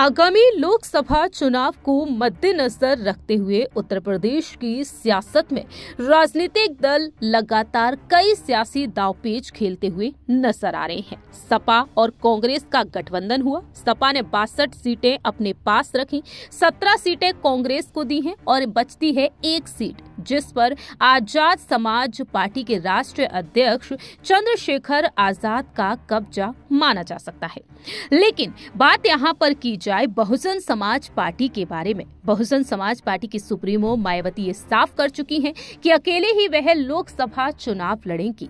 आगामी लोकसभा चुनाव को मद्देनजर रखते हुए उत्तर प्रदेश की सियासत में राजनीतिक दल लगातार कई सियासी दावपेच खेलते हुए नजर आ रहे हैं सपा और कांग्रेस का गठबंधन हुआ सपा ने बासठ सीटें अपने पास रखी सत्रह सीटें कांग्रेस को दी हैं और बचती है एक सीट जिस पर आजाद समाज पार्टी के राष्ट्रीय अध्यक्ष चंद्रशेखर आजाद का कब्जा माना जा सकता है लेकिन बात यहाँ पर की जाए बहुजन समाज पार्टी के बारे में बहुजन समाज पार्टी की सुप्रीमो मायावती ये साफ कर चुकी हैं कि अकेले ही वह लोकसभा चुनाव लड़ेंगी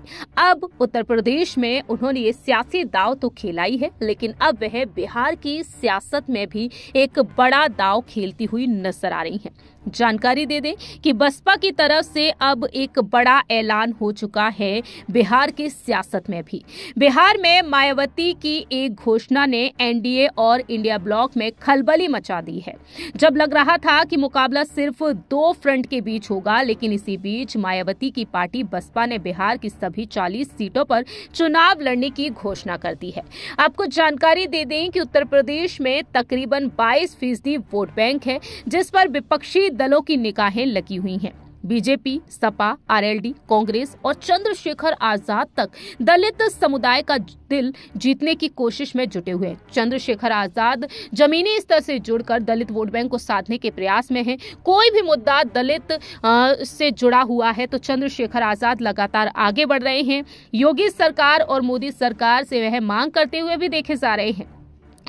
अब उत्तर प्रदेश में उन्होंने ये सियासी दाव तो खेलाई है लेकिन अब वह बिहार की सियासत में भी एक बड़ा दाव खेलती हुई नजर आ रही है जानकारी दे दें कि बसपा की तरफ से अब एक बड़ा ऐलान हो चुका है बिहार की सियासत में भी बिहार में मायावती की एक घोषणा ने एनडीए और इंडिया ब्लॉक में खलबली मचा दी है जब लग रहा था कि मुकाबला सिर्फ दो फ्रंट के बीच होगा लेकिन इसी बीच मायावती की पार्टी बसपा ने बिहार की सभी चालीस सीटों पर चुनाव लड़ने की घोषणा कर दी है आपको जानकारी दे दें कि उत्तर प्रदेश में तकरीबन 22 फीसदी वोट बैंक है जिस पर विपक्षी दलों की निकाहें लगी हुई हैं बीजेपी सपा आरएलडी, कांग्रेस और चंद्रशेखर आजाद तक दलित समुदाय का दिल जीतने की कोशिश में जुटे हुए चंद्रशेखर आजाद जमीनी स्तर से जुड़कर दलित वोट बैंक को साधने के प्रयास में है कोई भी मुद्दा दलित आ, से जुड़ा हुआ है तो चंद्रशेखर आजाद लगातार आगे बढ़ रहे हैं योगी सरकार और मोदी सरकार से वह मांग करते हुए भी देखे जा रहे हैं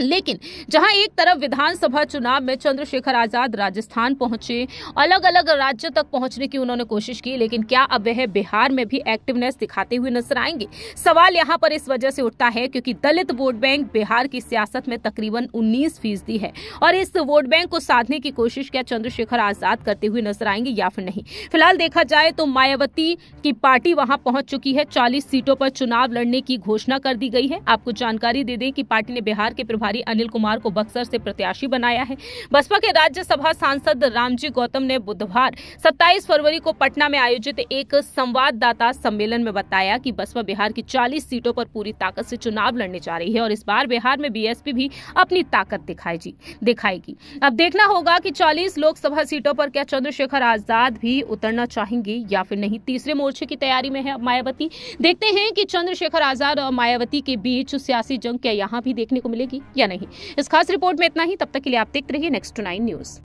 लेकिन जहां एक तरफ विधानसभा चुनाव में चंद्रशेखर आजाद राजस्थान पहुंचे अलग अलग राज्य तक पहुंचने की उन्होंने कोशिश की लेकिन क्या अब वह बिहार में भी एक्टिवनेस दिखाते हुए नजर आएंगे सवाल यहां पर इस वजह से उठता है क्योंकि दलित वोट बैंक बिहार की सियासत में तकरीबन उन्नीस फीसदी है और इस वोट बैंक को साधने की कोशिश क्या चंद्रशेखर आजाद करते हुए नजर आएंगे या फिर नहीं फिलहाल देखा जाए तो मायावती की पार्टी वहां पहुंच चुकी है चालीस सीटों पर चुनाव लड़ने की घोषणा कर दी गई है आपको जानकारी दे दें कि पार्टी ने बिहार के प्रभारी प्रभारी अनिल कुमार को बक्सर से प्रत्याशी बनाया है बसपा के राज्यसभा सांसद रामजी गौतम ने बुधवार 27 फरवरी को पटना में आयोजित एक संवाददाता सम्मेलन में बताया कि बसपा बिहार की 40 सीटों पर पूरी ताकत से चुनाव लड़ने जा रही है और इस बार बिहार में बीएसपी भी अपनी ताकत दिखाएगी दिखाएगी अब देखना होगा की चालीस लोकसभा सीटों पर क्या चंद्रशेखर आजाद भी उतरना चाहेंगे या फिर नहीं तीसरे मोर्चे की तैयारी में है मायावती देखते हैं कि चंद्रशेखर आजाद और मायावती के बीच सियासी जंग क्या यहाँ भी देखने को मिलेगी या नहीं इस खास रिपोर्ट में इतना ही तब तक के लिए आप देखते रहिए नेक्स्ट टू नाइन न्यूज़